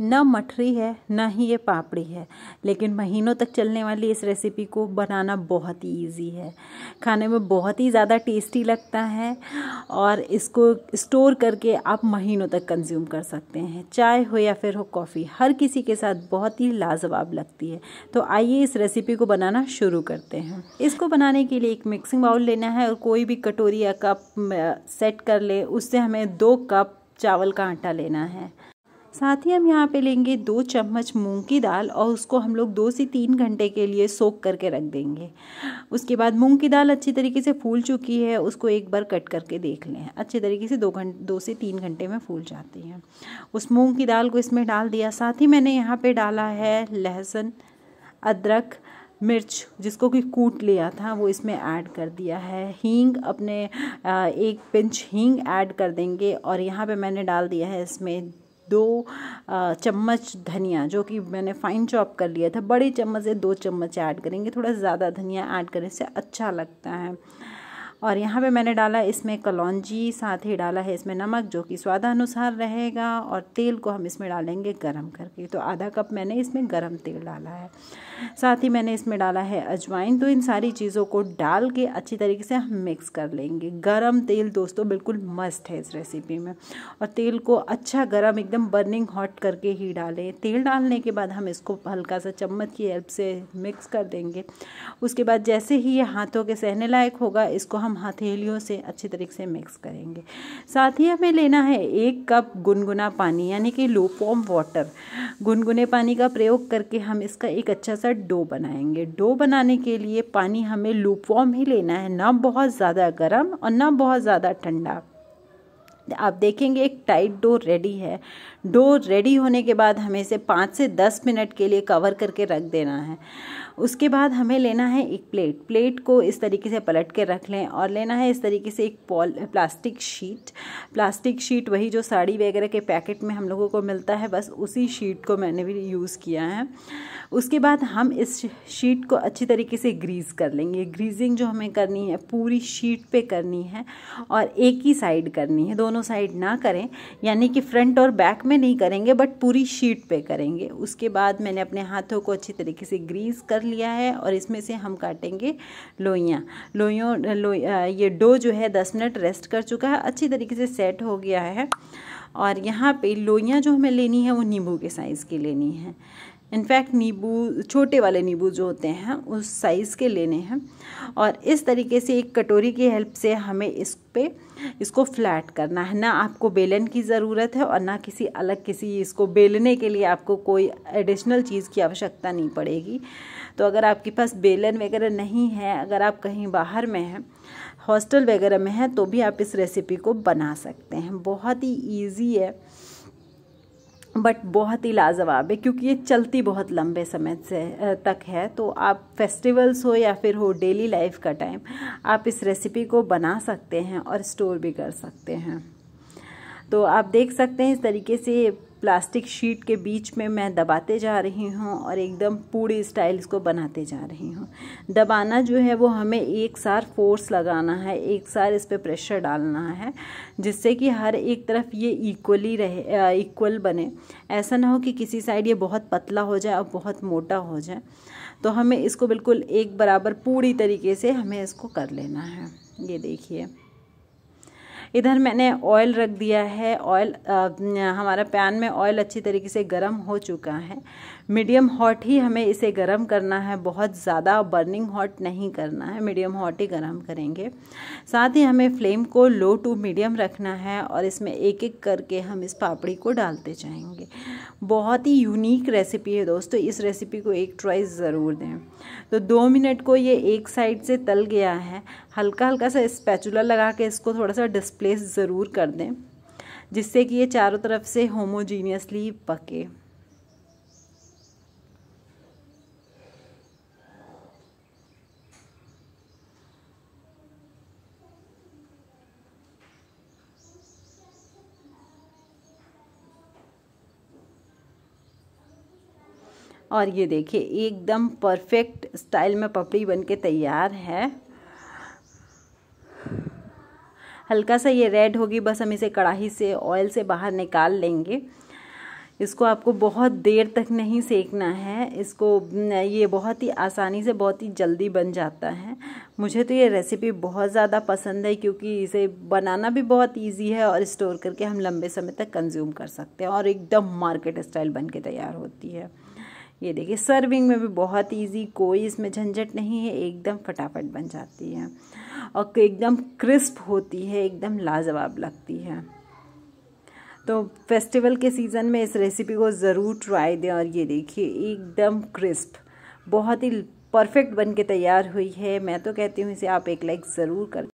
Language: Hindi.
न मठरी है न ही ये पापड़ी है लेकिन महीनों तक चलने वाली इस रेसिपी को बनाना बहुत ही ईजी है खाने में बहुत ही ज़्यादा टेस्टी लगता है और इसको स्टोर करके आप महीनों तक कंज्यूम कर सकते हैं चाय हो या फिर हो कॉफ़ी हर किसी के साथ बहुत ही लाजवाब लगती है तो आइए इस रेसिपी को बनाना शुरू करते हैं इसको बनाने के लिए एक मिक्सिंग बाउल लेना है और कोई भी कटोरी या कप सेट कर ले उससे हमें दो कप चावल का आटा लेना है साथ ही हम यहाँ पे लेंगे दो चम्मच मूंग की दाल और उसको हम लोग दो से तीन घंटे के लिए सोख करके रख देंगे उसके बाद मूंग की दाल अच्छी तरीके से फूल चुकी है उसको एक बार कट करके देख लें अच्छे तरीके से दो घंटे दो से तीन घंटे में फूल जाती है उस मूँग की दाल को इसमें डाल दिया साथ ही मैंने यहाँ पर डाला है लहसुन अदरक मिर्च जिसको कि कूट लिया था वो इसमें ऐड कर दिया है हींग अपने एक पिंच हींग ऐड कर देंगे और यहाँ पे मैंने डाल दिया है इसमें दो चम्मच धनिया जो कि मैंने फाइन चॉप कर लिया था बड़े चम्मच से दो चम्मच ऐड करेंगे थोड़ा ज़्यादा धनिया ऐड करने से अच्छा लगता है और यहाँ पे मैंने डाला इसमें कलौजी साथ ही डाला है इसमें नमक जो कि स्वादानुसार रहेगा और तेल को हम इसमें डालेंगे गरम करके तो आधा कप मैंने इसमें गरम तेल डाला है साथ ही मैंने इसमें डाला है अजवाइन तो इन सारी चीज़ों को डाल के अच्छी तरीके से हम मिक्स कर लेंगे गरम तेल दोस्तों बिल्कुल मस्त है इस रेसिपी में और तेल को अच्छा गर्म एकदम बर्निंग हॉट करके ही डालें तेल डालने के बाद हम इसको हल्का सा चम्मच की हेल्प से मिक्स कर देंगे उसके बाद जैसे ही ये हाथों के सहने लायक होगा इसको हम हम हथेलियों से अच्छे तरीके से मिक्स करेंगे साथ ही हमें लेना है एक कप गुनगुना पानी यानी कि लूपॉम वाटर गुनगुने पानी का प्रयोग करके हम इसका एक अच्छा सा डो बनाएंगे डो बनाने के लिए पानी हमें लूपॉम ही लेना है ना बहुत ज़्यादा गर्म और ना बहुत ज़्यादा ठंडा आप देखेंगे एक टाइट डो रेडी है डो रेडी होने के बाद हमें इसे पाँच से दस मिनट के लिए कवर करके रख देना है उसके बाद हमें लेना है एक प्लेट प्लेट को इस तरीके से पलट के रख लें और लेना है इस तरीके से एक पॉल प्लास्टिक शीट प्लास्टिक शीट वही जो साड़ी वगैरह के पैकेट में हम लोगों को मिलता है बस उसी शीट को मैंने भी यूज़ किया है उसके बाद हम इस शीट को अच्छी तरीके से ग्रीस कर लेंगे ग्रीजिंग जो हमें करनी है पूरी शीट पर करनी है और एक ही साइड करनी है दोनों दोनों साइड ना करें यानी कि फ्रंट और बैक में नहीं करेंगे बट पूरी शीट पे करेंगे उसके बाद मैंने अपने हाथों को अच्छी तरीके से ग्रीस कर लिया है और इसमें से हम काटेंगे लोइयाँ लोइयों लो, ये डो जो है दस मिनट रेस्ट कर चुका है अच्छी तरीके से सेट हो गया है और यहाँ पे लोइयाँ जो हमें लेनी है वो नींबू के साइज़ की लेनी है इनफैक्ट नींबू छोटे वाले नींबू जो होते हैं उस साइज़ के लेने हैं और इस तरीके से एक कटोरी की हेल्प से हमें इस पे इसको फ्लैट करना है ना आपको बेलन की ज़रूरत है और ना किसी अलग किसी इसको बेलने के लिए आपको कोई एडिशनल चीज़ की आवश्यकता नहीं पड़ेगी तो अगर आपके पास बेलन वगैरह नहीं है अगर आप कहीं बाहर में हैं हॉस्टल वगैरह में हैं तो भी आप इस रेसिपी को बना सकते हैं बहुत ही ईजी है बट बहुत ही लाजवाब है क्योंकि ये चलती बहुत लंबे समय से तक है तो आप फेस्टिवल्स हो या फिर हो डेली लाइफ का टाइम आप इस रेसिपी को बना सकते हैं और स्टोर भी कर सकते हैं तो आप देख सकते हैं इस तरीके से प्लास्टिक शीट के बीच में मैं दबाते जा रही हूँ और एकदम पूरी स्टाइल इसको बनाते जा रही हूँ दबाना जो है वो हमें एक सार फोर्स लगाना है एक सार इस पर प्रेशर डालना है जिससे कि हर एक तरफ ये इक्वली रहे इक्वल बने ऐसा ना हो कि किसी साइड ये बहुत पतला हो जाए और बहुत मोटा हो जाए तो हमें इसको बिल्कुल एक बराबर पूरी तरीके से हमें इसको कर लेना है ये देखिए इधर मैंने ऑयल रख दिया है ऑयल हमारा पैन में ऑयल अच्छी तरीके से गर्म हो चुका है मीडियम हॉट ही हमें इसे गर्म करना है बहुत ज़्यादा बर्निंग हॉट नहीं करना है मीडियम हॉट ही गर्म करेंगे साथ ही हमें फ्लेम को लो टू मीडियम रखना है और इसमें एक एक करके हम इस पापड़ी को डालते जाएंगे बहुत ही यूनिक रेसिपी है दोस्तों इस रेसिपी को एक ट्राई ज़रूर दें तो दो मिनट को ये एक साइड से तल गया है हल्का हल्का सा स्पैचुला लगा के इसको थोड़ा सा डिस्प प्लेस ज़रूर कर दें जिससे कि ये चारों तरफ से होमोजीनियसली पके और ये देखिए एकदम परफेक्ट स्टाइल में पपड़ी बनके तैयार है हल्का सा ये रेड होगी बस हम इसे कढ़ाई से ऑयल से बाहर निकाल लेंगे इसको आपको बहुत देर तक नहीं सेकना है इसको ये बहुत ही आसानी से बहुत ही जल्दी बन जाता है मुझे तो ये रेसिपी बहुत ज़्यादा पसंद है क्योंकि इसे बनाना भी बहुत इजी है और स्टोर करके हम लंबे समय तक कंज्यूम कर सकते हैं और एकदम मार्केट स्टाइल बन के तैयार होती है ये देखिए सर्विंग में भी बहुत इजी कोई इसमें झंझट नहीं है एकदम फटाफट बन जाती है और एकदम क्रिस्प होती है एकदम लाजवाब लगती है तो फेस्टिवल के सीज़न में इस रेसिपी को ज़रूर ट्राई दें और ये देखिए एकदम क्रिस्प बहुत ही परफेक्ट बन के तैयार हुई है मैं तो कहती हूँ इसे आप एक लाइक ज़रूर कर